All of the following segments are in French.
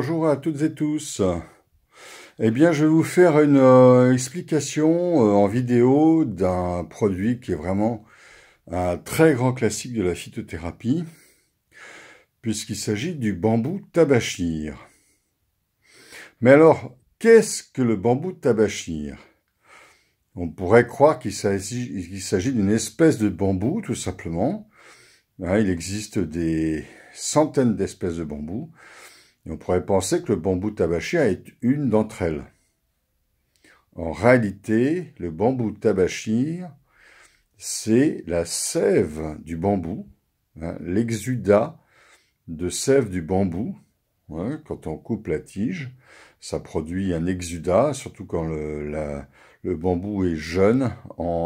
Bonjour à toutes et tous. Eh bien, je vais vous faire une euh, explication euh, en vidéo d'un produit qui est vraiment un très grand classique de la phytothérapie, puisqu'il s'agit du bambou tabachir. Mais alors, qu'est-ce que le bambou tabachir On pourrait croire qu'il s'agit d'une espèce de bambou, tout simplement. Hein, il existe des centaines d'espèces de bambous et on pourrait penser que le bambou tabachir est une d'entre elles. En réalité, le bambou tabachir, c'est la sève du bambou, hein, l'exuda de sève du bambou. Hein, quand on coupe la tige, ça produit un exuda, surtout quand le, bambou est jeune,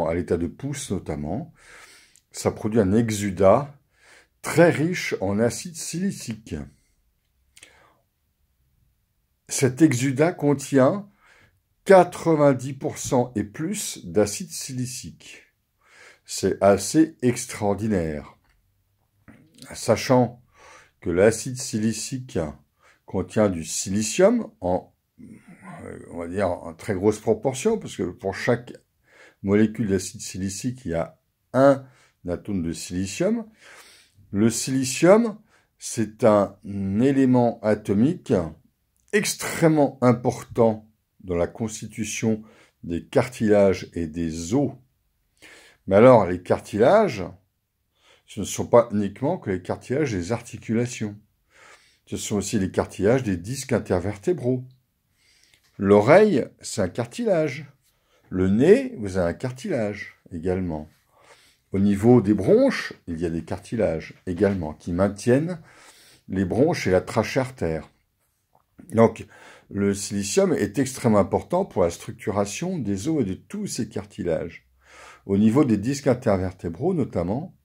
à l'état de pousse notamment. Ça produit un exuda très riche en acide silicique. Cet exudat contient 90% et plus d'acide silicique. C'est assez extraordinaire. Sachant que l'acide silicique contient du silicium en, on va dire, en très grosse proportion, parce que pour chaque molécule d'acide silicique, il y a un atome de silicium. Le silicium, c'est un élément atomique extrêmement important dans la constitution des cartilages et des os. Mais alors, les cartilages, ce ne sont pas uniquement que les cartilages des articulations. Ce sont aussi les cartilages des disques intervertébraux. L'oreille, c'est un cartilage. Le nez, vous avez un cartilage également. Au niveau des bronches, il y a des cartilages également qui maintiennent les bronches et la artère. Donc, le silicium est extrêmement important pour la structuration des os et de tous ces cartilages. Au niveau des disques intervertébraux notamment,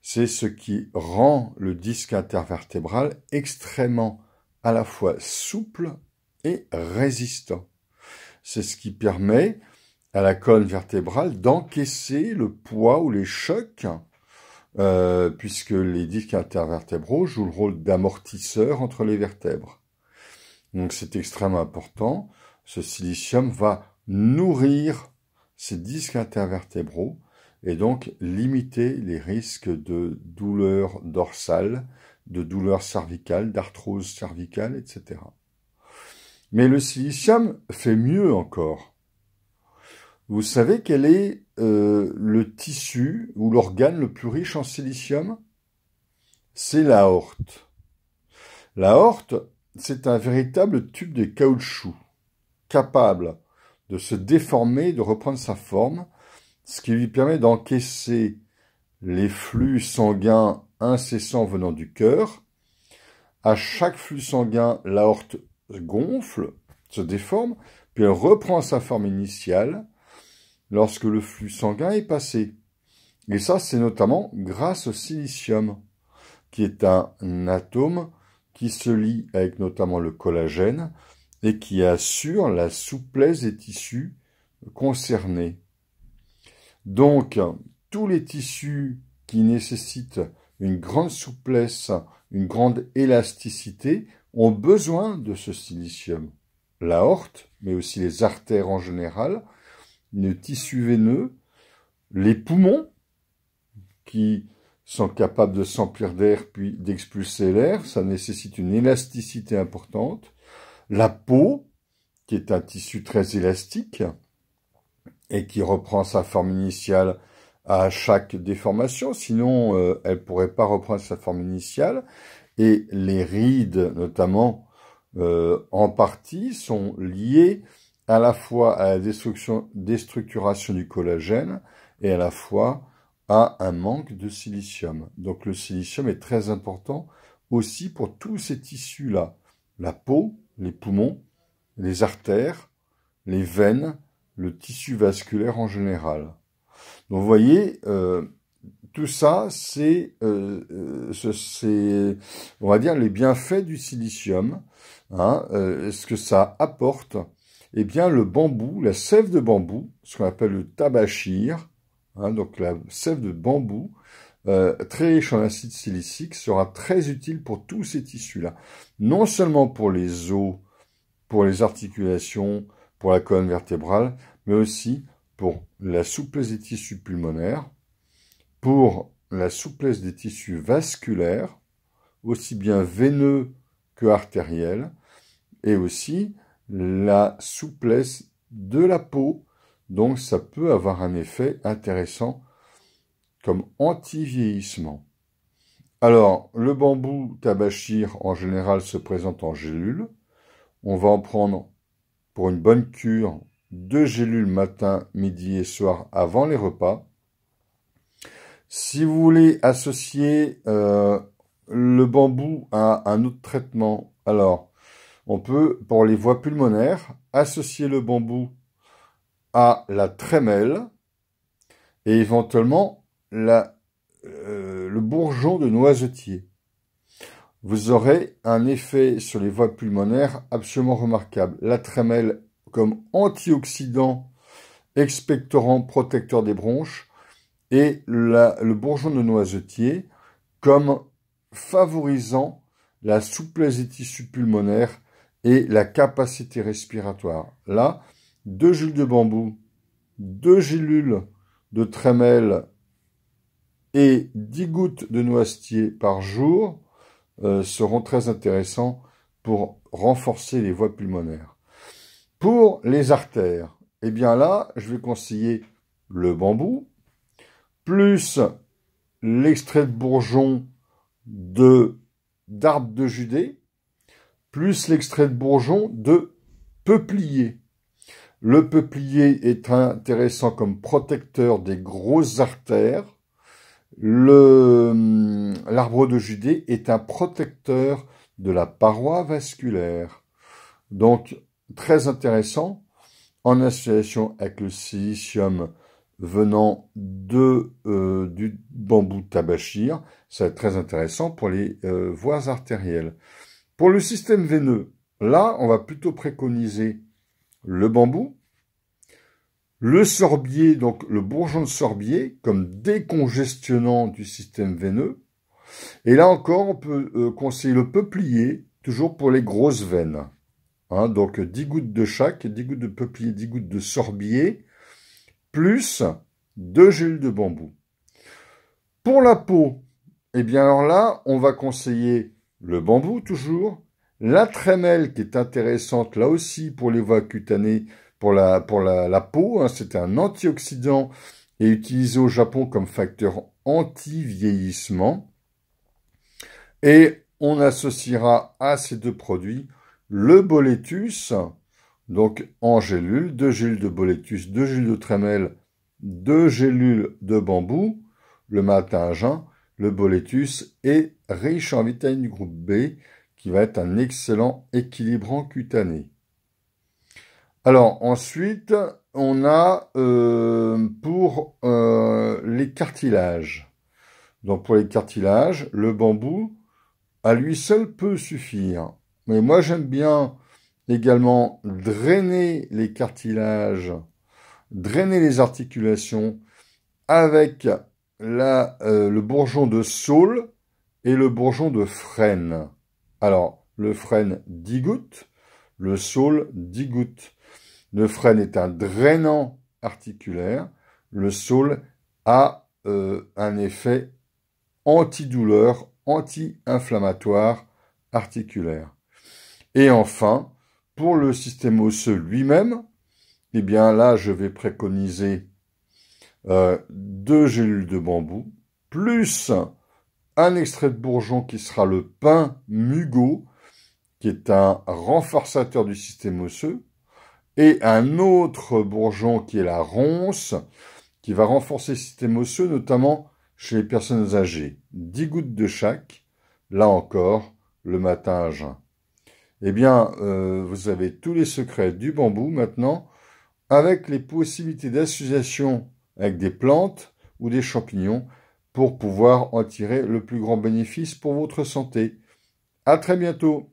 c'est ce qui rend le disque intervertébral extrêmement à la fois souple et résistant. C'est ce qui permet à la colonne vertébrale d'encaisser le poids ou les chocs, euh, puisque les disques intervertébraux jouent le rôle d'amortisseur entre les vertèbres. Donc c'est extrêmement important. Ce silicium va nourrir ces disques intervertébraux et donc limiter les risques de douleurs dorsales, de douleurs cervicales, d'arthrose cervicale, etc. Mais le silicium fait mieux encore. Vous savez quel est euh, le tissu ou l'organe le plus riche en silicium C'est l'aorte. L'aorte, c'est un véritable tube de caoutchouc, capable de se déformer, de reprendre sa forme, ce qui lui permet d'encaisser les flux sanguins incessants venant du cœur. À chaque flux sanguin, l'aorte gonfle, se déforme, puis elle reprend sa forme initiale lorsque le flux sanguin est passé. Et ça, c'est notamment grâce au silicium, qui est un atome qui se lie avec notamment le collagène et qui assure la souplesse des tissus concernés. Donc, tous les tissus qui nécessitent une grande souplesse, une grande élasticité, ont besoin de ce silicium. L'aorte, mais aussi les artères en général, le tissu veineux, les poumons, qui sont capables de s'emplir d'air puis d'expulser l'air. Ça nécessite une élasticité importante. La peau, qui est un tissu très élastique et qui reprend sa forme initiale à chaque déformation, sinon euh, elle ne pourrait pas reprendre sa forme initiale. Et les rides, notamment, euh, en partie, sont liées à la fois à la destruction, déstructuration du collagène et à la fois un manque de silicium. Donc le silicium est très important aussi pour tous ces tissus-là. La peau, les poumons, les artères, les veines, le tissu vasculaire en général. Donc vous voyez, euh, tout ça, euh, euh, c'est, on va dire, les bienfaits du silicium, hein. ce que ça apporte. Eh bien, le bambou, la sève de bambou, ce qu'on appelle le tabachir, Hein, donc la sève de bambou, très euh, riche en acide silicique, sera très utile pour tous ces tissus-là. Non seulement pour les os, pour les articulations, pour la colonne vertébrale, mais aussi pour la souplesse des tissus pulmonaires, pour la souplesse des tissus vasculaires, aussi bien veineux que artériels, et aussi la souplesse de la peau donc ça peut avoir un effet intéressant comme anti-vieillissement. Alors, le bambou tabachir en général se présente en gélules. On va en prendre pour une bonne cure deux gélules matin, midi et soir avant les repas. Si vous voulez associer euh, le bambou à un autre traitement, alors on peut, pour les voies pulmonaires, associer le bambou à la trémelle et éventuellement euh, le bourgeon de noisetier. Vous aurez un effet sur les voies pulmonaires absolument remarquable. La trémelle comme antioxydant, expectorant, protecteur des bronches, et le bourgeon de noisetier comme favorisant la souplesse des tissus pulmonaires et la capacité respiratoire. Là, deux Jules de bambou, deux gélules de trémel et 10 gouttes de noisetier par jour euh, seront très intéressants pour renforcer les voies pulmonaires. Pour les artères, eh bien là, je vais conseiller le bambou, plus l'extrait de bourgeon de d'arbre de Judée, plus l'extrait de bourgeon de peuplier. Le peuplier est intéressant comme protecteur des grosses artères. Hum, l'arbre de Judée est un protecteur de la paroi vasculaire. Donc, très intéressant, en association avec le silicium venant de, euh, du bambou tabachir. C'est très intéressant pour les euh, voies artérielles. Pour le système veineux, là, on va plutôt préconiser le bambou, le sorbier, donc le bourgeon de sorbier, comme décongestionnant du système veineux. Et là encore, on peut euh, conseiller le peuplier, toujours pour les grosses veines. Hein, donc 10 gouttes de chaque, 10 gouttes de peuplier, 10 gouttes de sorbier, plus 2 gels de bambou. Pour la peau, eh bien alors là, on va conseiller le bambou toujours, la trémelle, qui est intéressante là aussi pour les voies cutanées, pour la, peau, hein, c'est un antioxydant et utilisé au Japon comme facteur anti-vieillissement. Et on associera à ces deux produits le boletus, donc en gélules, deux gélules de boletus, deux gélules de trémelle, deux gélules de bambou, le matin à le boletus est riche en vitamine groupe B qui va être un excellent équilibrant cutané. Alors ensuite, on a euh, pour euh, les cartilages. Donc pour les cartilages, le bambou à lui seul peut suffire. Mais moi j'aime bien également drainer les cartilages, drainer les articulations avec la, euh, le bourgeon de saule et le bourgeon de frêne. Alors, le frêne 10 gouttes, le saule 10 gouttes. Le frêne est un drainant articulaire. Le saule a euh, un effet antidouleur, anti-inflammatoire articulaire. Et enfin, pour le système osseux lui-même, eh bien là, je vais préconiser euh, deux gélules de bambou, plus un extrait de bourgeon qui sera le pain mugo, qui est un renforçateur du système osseux, et un autre bourgeon qui est la ronce, qui va renforcer le système osseux, notamment chez les personnes âgées. 10 gouttes de chaque, là encore, le matin à jeun. Eh bien, euh, vous avez tous les secrets du bambou maintenant, avec les possibilités d'association avec des plantes ou des champignons, pour pouvoir en tirer le plus grand bénéfice pour votre santé. À très bientôt!